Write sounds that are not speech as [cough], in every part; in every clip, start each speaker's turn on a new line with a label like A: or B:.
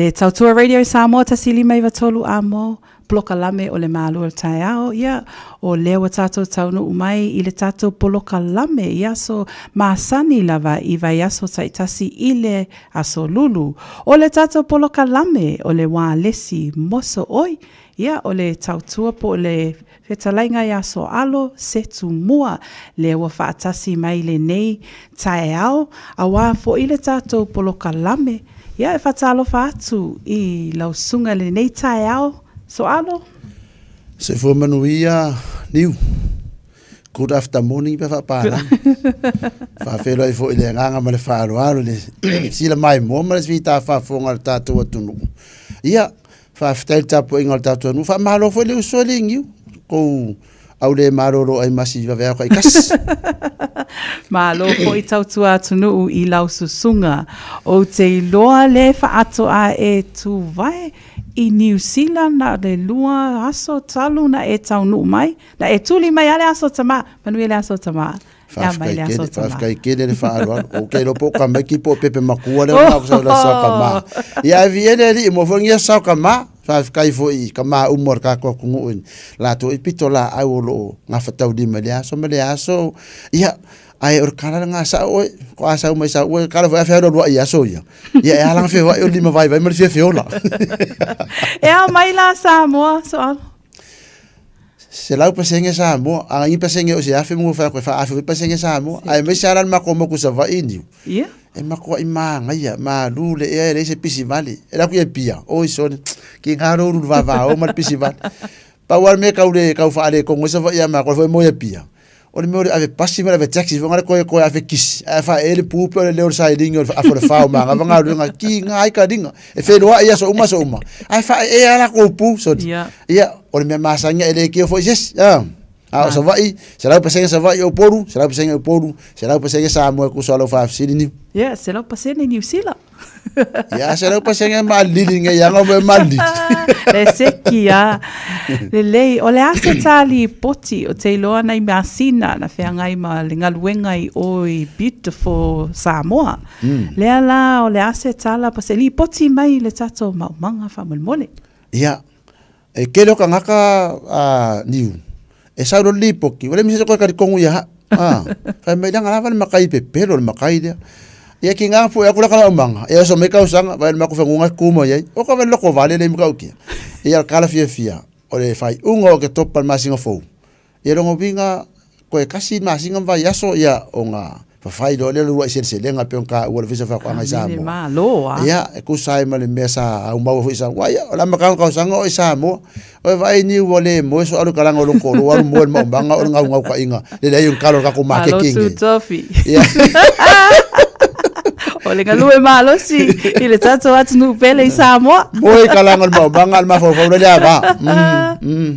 A: E tautua Radio Samoa tasilima mai watolu a mo bloka lame o le mālua tai ao ia o lea ua tatou taunuu mai i le tatou poloka lame ia so masani lava i vaiaso taʻitasi i le aso lulu o le tatou poloka lame o le wā lesi moso oi ia o le tautua po o le fetalaiga i aso alo setumua lea ua faatasi mai lenei taeao auā foʻi le tatou poloka lame ia e fatalofa atu i lausuga lenei taeao soalo
B: se foi manuia niu good aftermorning pe faapala [laughs] faafelo ai foʻi le agaga ma le faaaloalo le [clears throat] sila maemoa ma le fitafaafoga le tatou atunuu ia faafetai le tapuaʻiga o le tatou anuu faamalo foʻi le usoa leigiu kou au le maroro ai masi wa vea kai kas.
A: [laughs] Ma lo po i tau tua tunu i lau susunga o te loa le fa ato a e tu vai i New Zealand na le lua aso talu na e tau nu mai na e tuli mai ale aso tama manu ele aso tama Fafkai
B: kene le faa aloa. [laughs] O kei lopo ka meki po pepe makua le wakusa wala saka maa. Ia e vi ene li, e e mofungia saka maa. kai fo i ka ka ko kungu kakoa la to i pito laau o loo gafataulima le aso ma le aso ia a i or kala gasao i ko a sau mai sau i kala foʻi iya, iya aso ia ia e alaga feoaʻi o vai vaivai ma le feafeola
A: [laughs] e a mai la sa so a
B: se lau pasenge sa mo a i pasenge o se afe mo fa ko fa afe pasenge sa mo ai me ran ma ko mo ku sa va ini yeah Eh, e makoa i magaia malu e e le ea e lei se pisi e laku ia pia o i sone ki galou vavao ma le pisi vale paua le kau le kau faalekogo faia makoa foi mo ia pia o le mea ole ave pasi ma ave taxi foga koe koe ave kisi ae fae le pupe o le leo le sailigi o le faafo le e feloaʻi ia e so uma so uma ae ea lakou pu soni ia o le mea masagia e lē kio foi sesi a sa va'i c'est là où passer sa va'i o poru c'est là où passer o poru c'est là où sa mo ku solo fa niu ni
A: yeah c'est là où sila ya
B: c'est là où passer
A: mali mali le seki ya le o le asa tali poti o te loa nei masina na fe ngai ma le ngaluenga i oi beautiful Samoa hmm. le ala o le asa tala passer li poti mai le tato mau manga fa mole
B: ya e kelo kangaka a niu esauro lipoki wala misa ko kar kongu [laughs] ya ah fa me dan ala makai pe pero el makai dia ya ki nga fu ya kula kala ya so me ka usanga va el mako fa ngunga kumo ya o ka vel loko vale le mi uki ya kala fia fia o le fai o ke topal masinga fo ya rongo vinga ko e kasi masinga va ya so ya onga fa fai do le lua se se nga pe ka wol visa fa kwa ngai ah, sa
A: mo ah. ya
B: ku sai e ma mesa au mau visa wa ya la ma ka ka sa ngo isa mo o va e ni wole mo so alu kala ngo ko lo wal mo mo banga o nga nga ka inga le dai un kalor ka ku ma ke king
A: ya [laughs] o le galue malo si i le tatou atunuu pele i sa moa moe kalaga le maumaga le mafaufau le leava mm, [laughs] mm,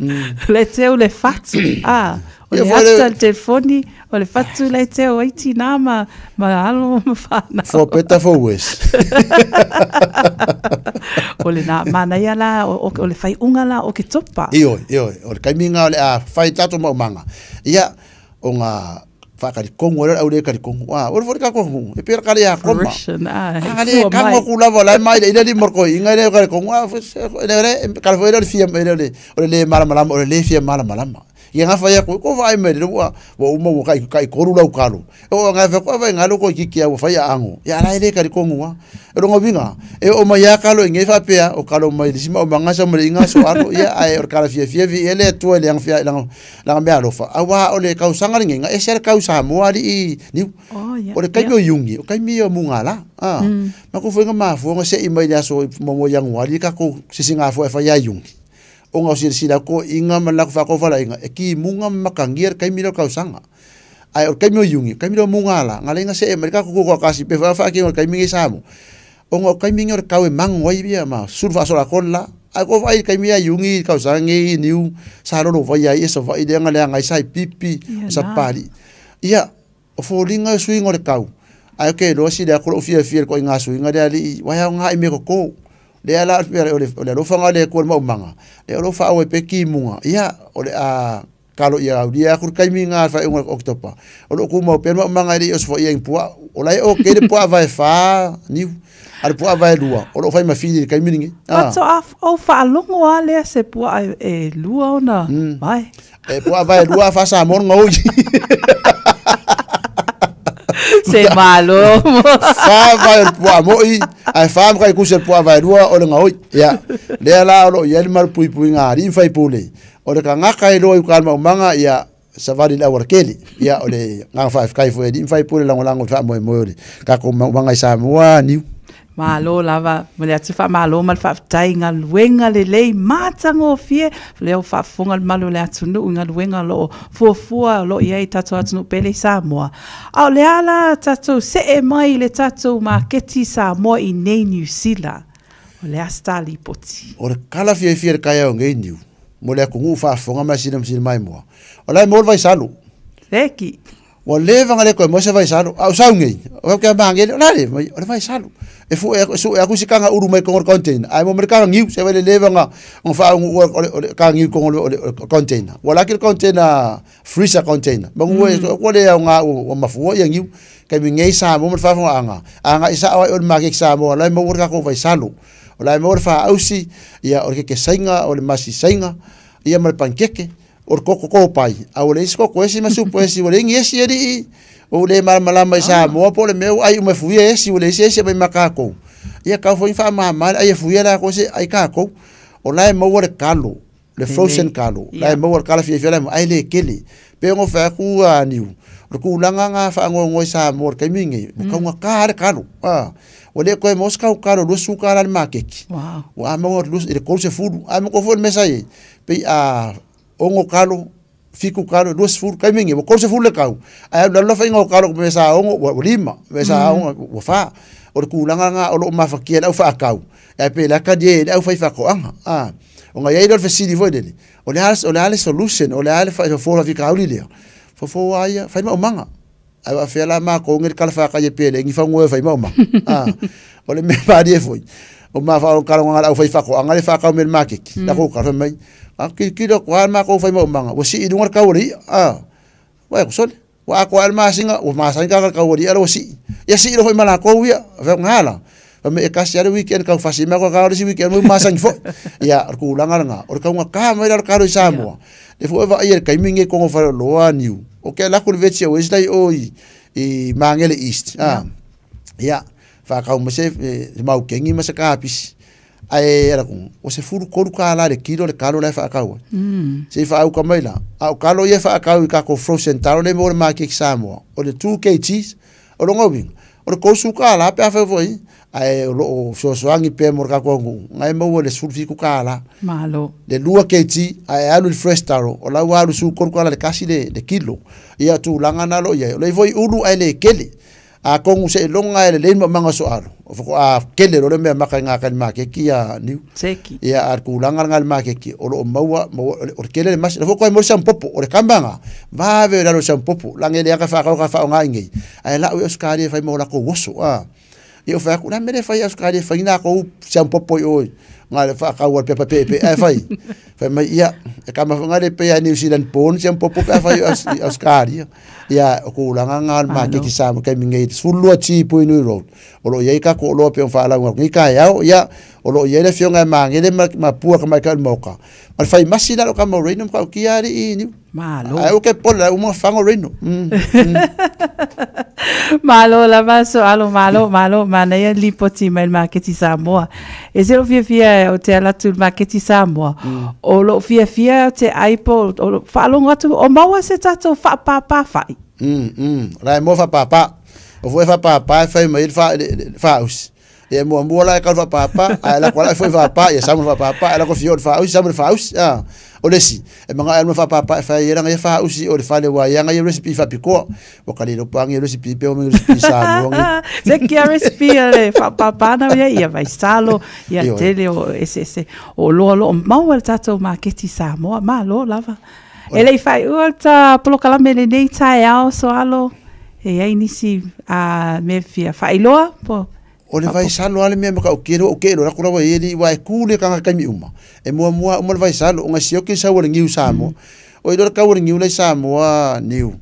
A: mm. le teu le fatu a ah, o le ata le telefoni o le fatu lai te o aiti nā ma, ma alo ma whānau. For
B: better for worse.
A: o le nā, mana ia la, o, o le fai unga la o ke topa. Ioi,
B: ioi, o le kaiminga o le a whai tatu maumanga. Ia, o ngā whakari kongo, le au le kari kongo, wā, ora fōre ka kongo, e pēra kare a koma. Russian, a, hei, fua mai. Kango ku lava, lai mai, ina li morko, inga le kari kongo, wā, fōre, kare fōre, ina le fia, ina le, ora le maramalama, o le le fia maramalama ia gafa ia koe ko faai mele ua ua uma ua kai kai koru lau kalu e o gafa koe fai ngalo ko kiki au fai aango ia lai le kari kongua e longa winga e o mai ia kalo inge fa pea o kalo mai lisima o mangasa mele inga so alo ia ai o kala fia fia vi ele tu ele ang fia lang lang me alofa awa o le kau sanga ringe nga e ser kau sa mo ali i ni oh, o le kai mo yungi o kai mi o mungala ah mm. ma ko foi nga ma fo nga se i mai le so mo mo yang wali ka ko sisinga fo e fa ya yungi o nga sila ko inga malak fa ko fala inga e ki munga makangier kai miro kausanga ai kai miro yungi kai miro munga la ngale inga se mereka ko ko kasi pe fa fa ki kai mingi samu onga kai mingi or kawe mang wai bia ma surfa sola kon la ai ko fa kai mia yungi ngi niu sa ro fa ya yeso fa ide ngale ngai sai pipi sa pali ia o fo linga suingo or kau ai ke lo si da ko fia kau ko inga suinga de ali wa ya nga le ala o le alofa ga le kua le maumaga le alofa aue pe kimuga ia o le a kalo ia aulia aku kaimiga faaiuga oktopa o loo kumau pe le maumaga e leʻi o se foʻi ai pua o lai o kei le pua avae fā niu ale pua avae lua o loo fai mafili le kaiminigi
A: ato ou faalogo a lea se pua e lua ona mae e pua avae lua faasamologa oi
B: [laughs] C'est malo. Sava poa moi. Ai fam kai kusel poa vai rua o le ngoi. Ya. Le la lo yel mar pui pui ngari fai pule. O le kanga kai lo ka manga ya savali la warkeli. Ya o le nga fai kai fo e di fai pule la ngolango fa Ka ko manga sa
A: malo lava ma le atu faamālo ma le faafetaʻi galuega lelei matagofie le o faafofoga le malo le atunuu i galuega loo fuafua o loo ia i tatou atunuu pele i samoa a o le a la tatou see mai le tatou maketi samoa i nei new o le a
B: o le kala fiaifia le kaeaogei niu mo le akuguu faafofoga ma sinamasina mai moa o mo le vaisalu leki o le vanga le koe mosa vai salu au saungei o ke mangi le na le vai salu e fu e, e su e aku sikanga uru mai kongor container ai mo mer kanga ngiu se vai le vanga on fa un o ka ngiu kongor o container wala ke container freezer container mo ngue ko mm. le nga o mafu o ngiu ke mi ngei sa mo mer fa anga anga isa o ma ke sa mo la mo ka ko vai salu o la mo fa ausi ia o ke ke sainga o le masi sainga ia mo pankeke o koko ko pai au le isko ko esi masu ah. po esi wole ngi esi ri o le mar mala mai sa mo po le meu ai me fuie esi wole esi esi mai makako ia ka foi fa ma ma ai fuie la ko se ai kako o lai mo wole kalo le frozen kalo lai mo wole kala fie fie ai le kele pe ngo fa ku aniu o ku langa nga fa ngo ngo sa mo ke mingi ka ngo ka kalo ah o le koe moska o karo lua sukara le makeki. Wow. O ama o lua, ele kousa furu, ama kofo le mesa ye. Pei a ongo kalo fiku kalo dos fur kai mengi ko se fur le kau ai la lo fainga kalo me sa ongo wa lima me sa mm. ongo wa fa o ku langa nga o lo mafa kia la fa kau ai pe la ka die la fa fa ko ah o nga yai dol fa sidi voide ni o le has o le ale solution o le ale fa fo fa fika uli le fo fo ai fa ma manga ai wa fe la ma ko ngir kal fa ka ye pe le ngi fa ngo fa ma ma ah o le me pa die foi o ma fa o kalo nga la fa fa ko anga le fa ka o me ma ki la ko ka fa mai anki kido ko alma ko fay mo manga wasi idungar kawri a wa kusol wa ako alma singa wa masan ka kawri ala wasi ya si fay mala ko wi fa ngala fa me ekas ya weekend ka fasi ma ko kawri si weekend mo masan fo [laughs] ya ko ulangar nga or ka nga ka ma dar karo samwa ya. de fo va ayer kai mingi ko fa lo aniu o la ko vetsi o oi i mangele east a ya, ya fa ka mo se e, mau kengi ma sa kapis ae era o se furu koru ka le kilo le kalo le fa ka mm. se fa au ka mai la kalo ye fa ka ka ko frozen taro le mo ma ke samo o le 2 kg o lo ngobi o le kosu ka la pe fa voi ae o so so angi pe mo ka ngu ngai mo le suru fi ku malo le 2 kg ae alu le fresh taro o la wa su koru ka le kasi le le kilo ia tu langa na lo ia le voi ulu ai le kele a kongu se e longa ele le mo manga so alo a kele lo le mea maka ngā kani māke ki a niu. Seki. Ia ar kūlanga ngā māke ki. O maua, o le kele le masi. Rafo koe mori sampopo, o le kambanga. Vāwe o lalo sampopo. Lange le aka whakau ka whao ngā ingei. Ai lau e oskari e whai mō lako woso. Ia o whaku, na mele whai oskari e whai nā kou sampopo i oi. ngale fa ka war pepa pepe e fai fa mai iya e ma fa ngale pe ni usilan pon sem popo pe fai as askari ya, ya ko ya, langa ngal ma ke kisa mo kemi ngai lo chi po inu ro olo ye ka ko lo pe fa la ngal ngi ka ya ia ya, olo ye le fionga ma le ma pu ka ma ka mo ka ma fai masina lo ka mo reinum ka kiari ini Malo. Ai ke pola uma fango reno. Mm. Mm.
A: [laughs] malo la maso alo malo malo mana ya lipoti mai marketi Samoa. E zero fia fia o te ala tu marketi Samoa. Mm. O lo fia fia te aipo o lo falonga tu o maua se tato fa pa pa e fa.
B: Mm mm. Rai mo fa pa pa. O foi fa pa pa fa mai fa fa us. E mo mo la ka fa pa pa. Ai kwala foi fa pa. Ya samu fa pa pa. Ai ko fio fa us samu fa us. Ah o lesi e manga alma fa pa fa yera nga fa usi o le fa le wa nga e recipe fa piko wa kali lo pa nga recipe pe o
A: me recipe sa mo se [laughs] ki recipe le fa pa pa na ia ya vai salo ia tele o ese ese o lo lo mau el tato marketi sa mo ma lo lava e le fa o ta polo kala mele nei tai e ao so alo e ai nisi a me fia fa iloa po
B: o le vaisalo ale mea maka ukero ukero la kura waeli wa ekule e kanga kaimi uma e mua mua uma le vaisalo o ngasio ke sa wala ngiu samo o idora ka wala ngiu le samo wa niu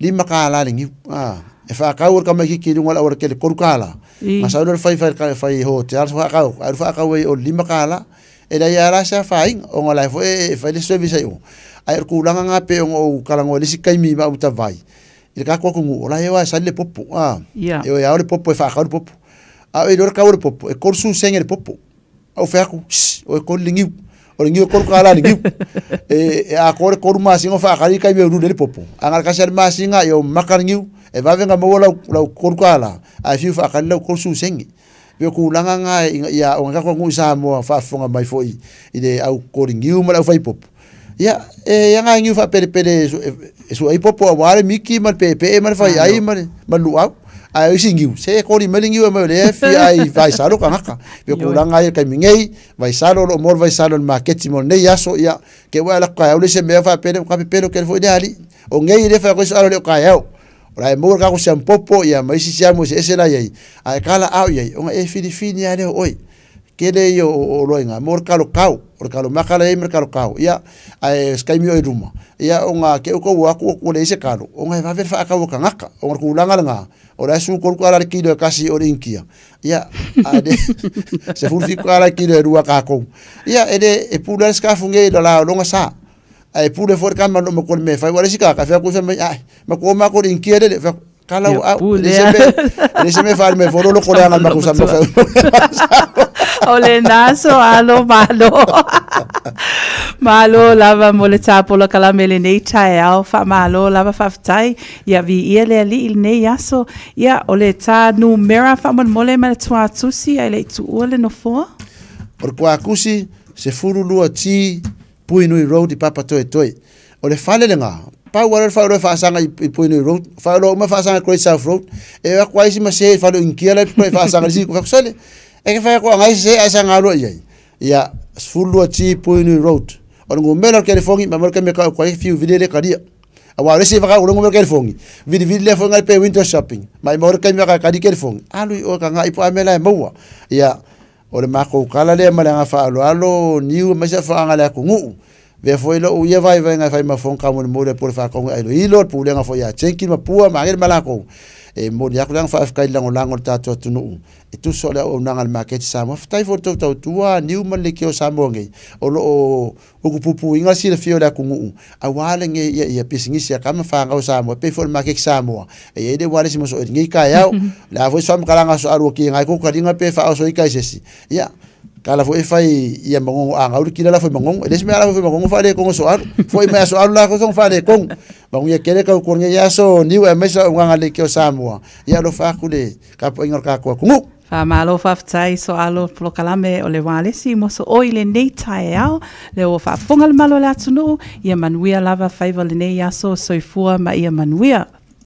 B: li maka ala le ngiu mm. e fa ka wala kama ki kiru ngala wala ke koru kala ma sa wala fai fai ka fai ho te al fa ka al fa o li maka ala e da yara sa fai o ngala fo e fai e, e, le service ai o ai ku langa ngape o kala ngole si kaimi ba utavai ile ka ko ku ngola e le popo ah e o ya le popo e fa le popo a e lor kau le popo e kor sun senga le popo au fe o e kor lingiu o lingiu kor kala lingiu e a kor kor masinga fa kali kai beru le popo angar kasar masinga yo makar ngiu e va venga mo la kor kala a fi fa kali la kor sun senga pe ku langa ya o nga ko ngu sa mo fa fonga mai foi i de au kor ngiu ma au fa popo ya e nga ngiu fa pere pere so e so ai popo wa mal pepe mal fa ai mal mal luau a giu se kori melingiu ma le fi ai vai salo ka ai kai mingei vai salo lo mor vai salo mo ne yaso ya ke wa la ka ule se me fa pe ka pe pe ke o ngei le fa ko salo ora e mor ka ko sem popo ya mai si ese la yai ai kala au yai o e fini fini ale oi kele yo o loinga mor kalo kau or kalo makala e mer kalo kau ia ai skai mi oiruma ia onga ke ko wa ko le ise kalo onga va e ver fa ka wo kangaka onga ku langa langa o la ko ko ala ki e kasi o inkia ia ade [laughs] se fu fi ko ala ki do e rua ko ia ede e pula ska funge do la longa sa ai pula for kama no ko me fa wala sika ka fa ko fa ma ko ma ko inkia de fa kalau au, leseme, leseme fa me foro lo ko la ma ko sa me fa [laughs] [laughs]
A: olenaso alo malo [laughs] malo lava mo le tapola kalamele nei taeao faamālo lava faafetai ia viia le alii lenei aso ia o le tanumera faamolemole ma le tuatusi ai le ituua le nofoa o le kuakusi sefululua ti puinui road i papa papatoetoe
B: o le falelega pau ala le fa'aoloe fa'asaga i puinui road fa'aolo uma fa'asaga great south road e akuaisi masē i falo ingia lai fa'asaga le sikufakusale [laughs] e ke fai ko ngai se ai sanga ro ia ia sfulu a ti point road on go melo ke fongi ma merka me ka ko fi video e le kadia awa resi vaka ulo ngomelo ke fongi video video le fongi pe winter shopping ma ma merka me ka kadi ke fongi alu e o ka ngai e po amela e maua ia ole ma ko kala le ma le nga fa alo alo niu ma se fa nga ko nguu Vea foi lo vai vai ngai fai ma fon ka mo mo le por fa ilo pu le nga ya chenki ma pua ma ngel malako e mo ya kulang fa afkai lango lango ta to tunu e tu so le o market sa mo ftai fo to tua niu ma le kio sa o lo o ku inga si le fio la kungu a wale nge ya ya pisingi sia kama fa nga sa e pe fo market sa e e de wale si mo so e nge [laughs] la foi e sa kalanga so aru ki ngai ko ka pe fa so ikai sesi ya yeah kala foi e fai ia mongo a ngauri kila la foi e mongo eles me ala foi e mongo fale kongo soar foi me soar la ko song fale kong bangu ya kere ka ko nge ya so ni wa mesa nganga le kio samua ya lo fa kule ka po ingor ka ko kungu
A: fa malo fa tsai so alo pro kalame o le wale si mo so oi le nei tai ao le o fa fongal malo la tsuno ia manuia lava fai vale nei ya so soifua ma ia manuia